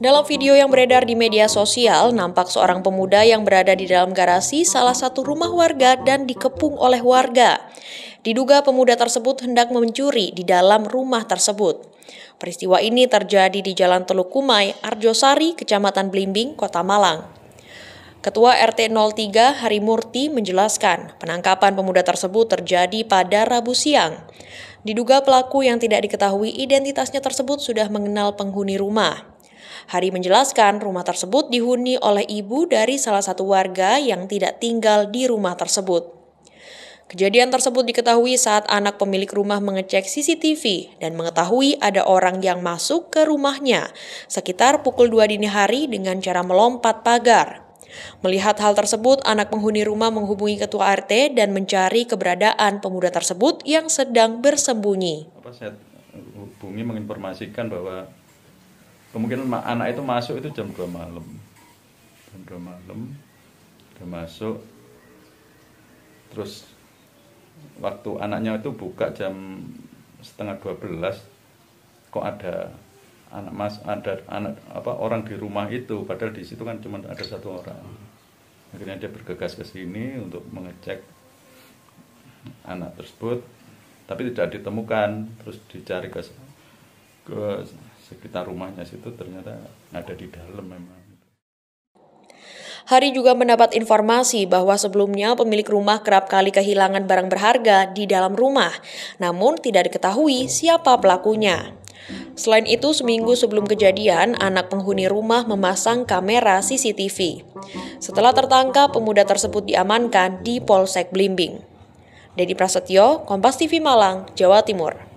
Dalam video yang beredar di media sosial, nampak seorang pemuda yang berada di dalam garasi salah satu rumah warga dan dikepung oleh warga. Diduga pemuda tersebut hendak mencuri di dalam rumah tersebut. Peristiwa ini terjadi di Jalan Teluk Kumai, Arjosari, Kecamatan Blimbing, Kota Malang. Ketua RT 03 Hari Murti menjelaskan, penangkapan pemuda tersebut terjadi pada Rabu siang. Diduga pelaku yang tidak diketahui identitasnya tersebut sudah mengenal penghuni rumah. Hari menjelaskan rumah tersebut dihuni oleh ibu dari salah satu warga yang tidak tinggal di rumah tersebut. Kejadian tersebut diketahui saat anak pemilik rumah mengecek CCTV dan mengetahui ada orang yang masuk ke rumahnya sekitar pukul 2 dini hari dengan cara melompat pagar. Melihat hal tersebut, anak penghuni rumah menghubungi ketua RT dan mencari keberadaan pemuda tersebut yang sedang bersembunyi. Apa saya hubungi menginformasikan bahwa kemungkinan anak itu masuk itu jam 2 malam. Jam 2 malam dia masuk terus waktu anaknya itu buka jam setengah 12 kok ada anak mas ada anak apa orang di rumah itu padahal di situ kan cuma ada satu orang akhirnya dia bergegas ke sini untuk mengecek anak tersebut tapi tidak ditemukan terus dicari ke ke sekitar rumahnya situ ternyata ada di dalam memang Hari juga mendapat informasi bahwa sebelumnya pemilik rumah kerap kali kehilangan barang berharga di dalam rumah, namun tidak diketahui siapa pelakunya. Selain itu, seminggu sebelum kejadian, anak penghuni rumah memasang kamera CCTV. Setelah tertangkap, pemuda tersebut diamankan di Polsek Blimbing. Dedi Prasetyo, Kompas TV Malang, Jawa Timur.